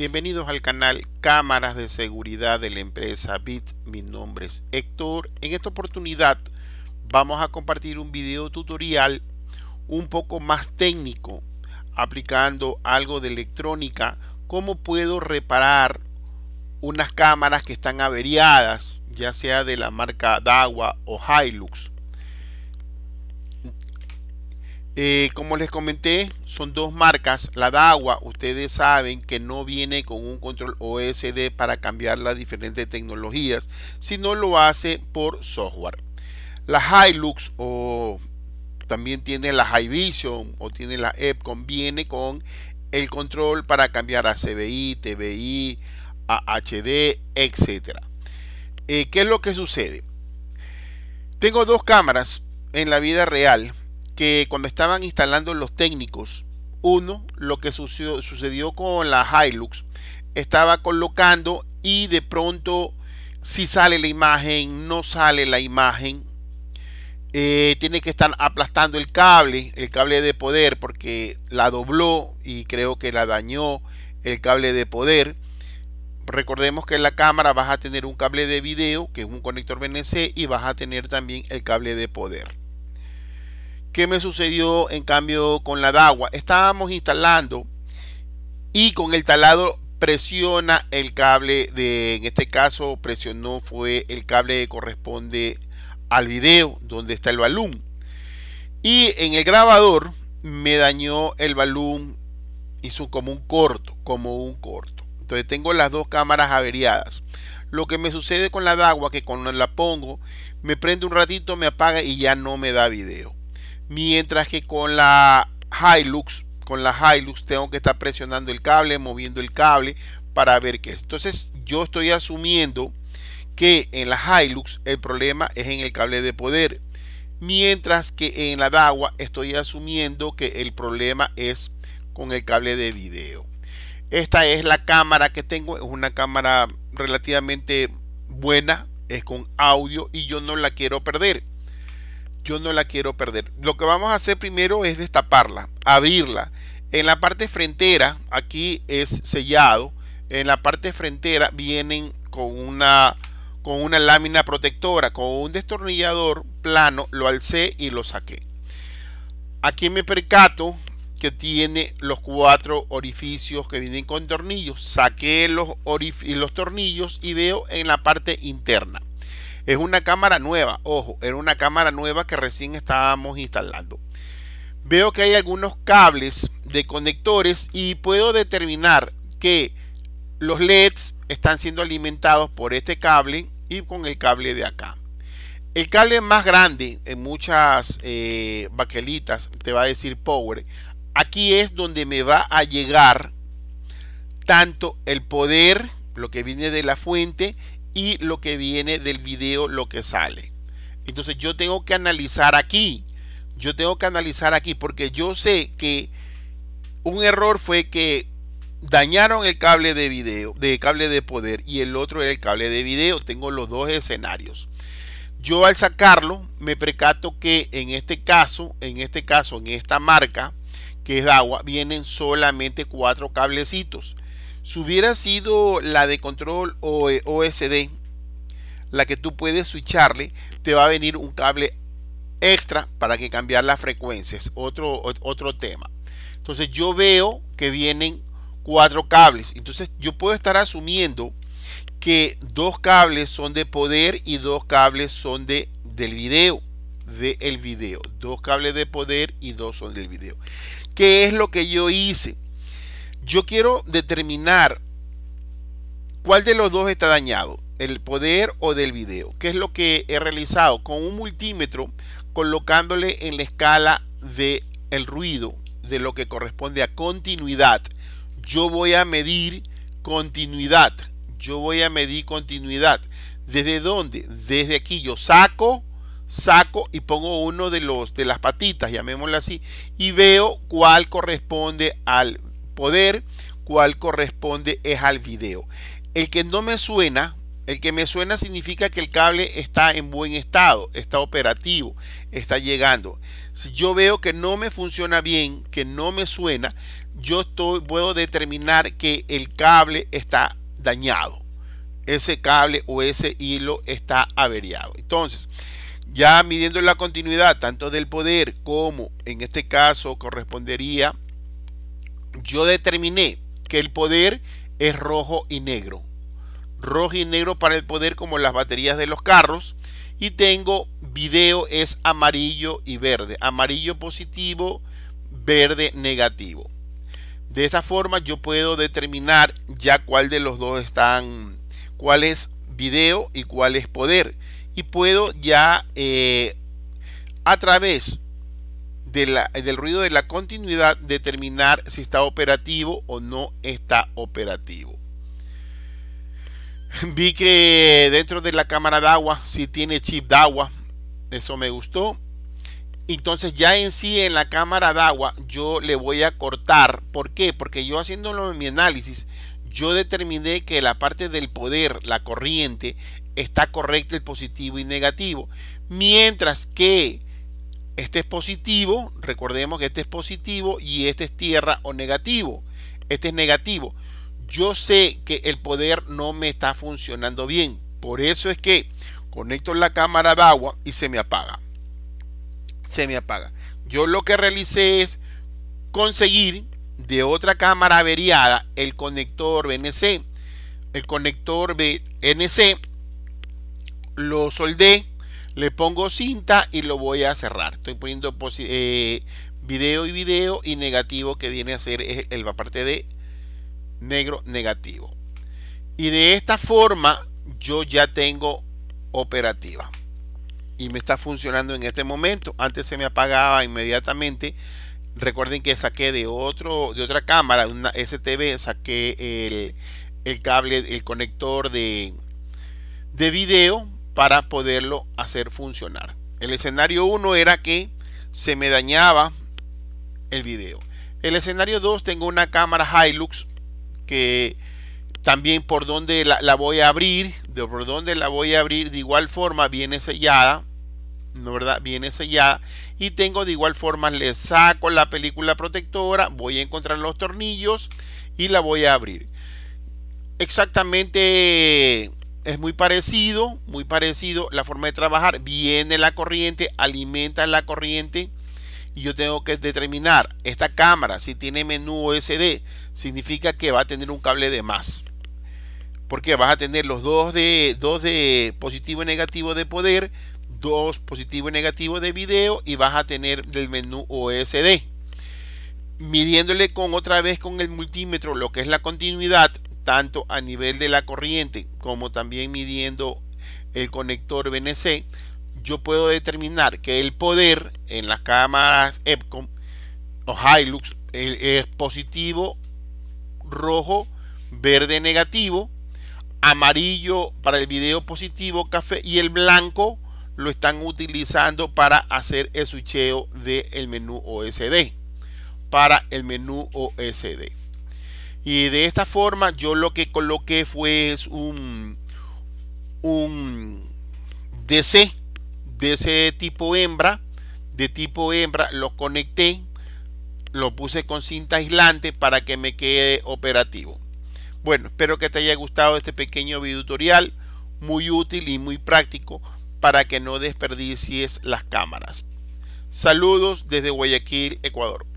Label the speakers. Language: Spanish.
Speaker 1: Bienvenidos al canal Cámaras de Seguridad de la empresa BIT. Mi nombre es Héctor. En esta oportunidad vamos a compartir un video tutorial un poco más técnico aplicando algo de electrónica. Cómo puedo reparar unas cámaras que están averiadas, ya sea de la marca Dawa o Hilux. Eh, como les comenté, son dos marcas. La DAWA, ustedes saben que no viene con un control OSD para cambiar las diferentes tecnologías, sino lo hace por software. La Hilux o también tiene la Hivision o tiene la Epcom, viene con el control para cambiar a CBI, TBI, a HD, etc. Eh, ¿Qué es lo que sucede? Tengo dos cámaras en la vida real que cuando estaban instalando los técnicos, uno, lo que sucedió, con la Hilux, estaba colocando y de pronto si sale la imagen, no sale la imagen. Eh, tiene que estar aplastando el cable, el cable de poder, porque la dobló y creo que la dañó el cable de poder. Recordemos que en la cámara vas a tener un cable de video, que es un conector BNC, y vas a tener también el cable de poder. ¿Qué me sucedió en cambio con la DAWA? Estábamos instalando y con el taladro presiona el cable de, en este caso presionó fue el cable que corresponde al video donde está el balón. Y en el grabador me dañó el balón, hizo como un corto, como un corto. Entonces tengo las dos cámaras averiadas. Lo que me sucede con la DAWA, que cuando la pongo, me prende un ratito, me apaga y ya no me da video. Mientras que con la Hilux, con la Hilux tengo que estar presionando el cable, moviendo el cable para ver qué es. Entonces yo estoy asumiendo que en la Hilux el problema es en el cable de poder. Mientras que en la DAWA estoy asumiendo que el problema es con el cable de video. Esta es la cámara que tengo, es una cámara relativamente buena, es con audio y yo no la quiero perder yo no la quiero perder. Lo que vamos a hacer primero es destaparla, abrirla. En la parte frontera, aquí es sellado. En la parte frontera vienen con una, con una lámina protectora, con un destornillador plano, lo alcé y lo saqué. Aquí me percato que tiene los cuatro orificios que vienen con tornillos. Saqué los, los tornillos y veo en la parte interna es una cámara nueva, ojo, era una cámara nueva que recién estábamos instalando. Veo que hay algunos cables de conectores y puedo determinar que los LEDs están siendo alimentados por este cable y con el cable de acá. El cable más grande en muchas eh, baquelitas te va a decir power. Aquí es donde me va a llegar tanto el poder, lo que viene de la fuente, y lo que viene del video, lo que sale. Entonces yo tengo que analizar aquí. Yo tengo que analizar aquí porque yo sé que un error fue que dañaron el cable de video, de cable de poder y el otro era el cable de video. Tengo los dos escenarios. Yo al sacarlo me precato que en este caso, en este caso, en esta marca que es agua, vienen solamente cuatro cablecitos. Si hubiera sido la de control o eh, OSD, la que tú puedes switcharle, te va a venir un cable extra para que cambiar las frecuencias. Otro, otro tema. Entonces yo veo que vienen cuatro cables. Entonces yo puedo estar asumiendo que dos cables son de poder y dos cables son de del video del el video dos cables de poder y dos son del video qué es lo que yo hice yo quiero determinar cuál de los dos está dañado, el poder o del video. ¿Qué es lo que he realizado? Con un multímetro colocándole en la escala del el ruido de lo que corresponde a continuidad. Yo voy a medir continuidad. Yo voy a medir continuidad. ¿Desde dónde? Desde aquí. Yo saco, saco y pongo uno de los de las patitas, llamémoslo así, y veo cuál corresponde al poder, cual corresponde es al video. El que no me suena, el que me suena significa que el cable está en buen estado, está operativo, está llegando. Si yo veo que no me funciona bien, que no me suena, yo estoy, puedo determinar que el cable está dañado. Ese cable o ese hilo está averiado. Entonces, ya midiendo la continuidad tanto del poder como en este caso correspondería yo determiné que el poder es rojo y negro. Rojo y negro para el poder como las baterías de los carros. Y tengo video es amarillo y verde. Amarillo positivo, verde negativo. De esta forma yo puedo determinar ya cuál de los dos están, cuál es video y cuál es poder. Y puedo ya eh, a través del ruido de la continuidad determinar si está operativo o no está operativo. Vi que dentro de la cámara de agua si tiene chip de agua. Eso me gustó. Entonces ya en sí en la cámara de agua yo le voy a cortar. ¿Por qué? Porque yo haciéndolo en mi análisis, yo determiné que la parte del poder, la corriente, está correcta el positivo y negativo. Mientras que este es positivo, recordemos que este es positivo y este es tierra o negativo. Este es negativo. Yo sé que el poder no me está funcionando bien. Por eso es que conecto la cámara de agua y se me apaga. Se me apaga. Yo lo que realicé es conseguir de otra cámara averiada el conector BNC. El conector BNC lo soldé le pongo cinta y lo voy a cerrar. Estoy poniendo eh, video y video y negativo que viene a ser eh, el, la parte de negro negativo. Y de esta forma yo ya tengo operativa. Y me está funcionando en este momento. Antes se me apagaba inmediatamente. Recuerden que saqué de otro de otra cámara, una STV saqué el, cable, el conector de, de video para poderlo hacer funcionar. El escenario 1 era que se me dañaba el video. El escenario 2 tengo una cámara Hilux que también por donde la, voy a abrir, de por donde la voy a abrir de igual forma viene sellada, ¿no verdad? Viene sellada y tengo de igual forma le saco la película protectora, voy a encontrar los tornillos y la voy a abrir. Exactamente es muy parecido, muy parecido la forma de trabajar. Viene la corriente, alimenta la corriente y yo tengo que determinar esta cámara si tiene menú OSD significa que va a tener un cable de más. Porque vas a tener los dos de, dos de positivo y negativo de poder, dos positivo y negativo de video y vas a tener del menú OSD. Midiéndole con otra vez con el multímetro lo que es la continuidad, tanto a nivel de la corriente como también midiendo el conector BNC, yo puedo determinar que el poder en las cámaras EPCOM o Hilux eh, es positivo, rojo, verde negativo, amarillo para el video positivo, café y el blanco lo están utilizando para hacer el switcheo del menú OSD para el menú OSD. Y de esta forma yo lo que coloqué fue un, un DC, ese tipo hembra, de tipo hembra, lo conecté, lo puse con cinta aislante para que me quede operativo. Bueno, espero que te haya gustado este pequeño video tutorial, muy útil y muy práctico para que no desperdicies las cámaras. Saludos desde Guayaquil, Ecuador.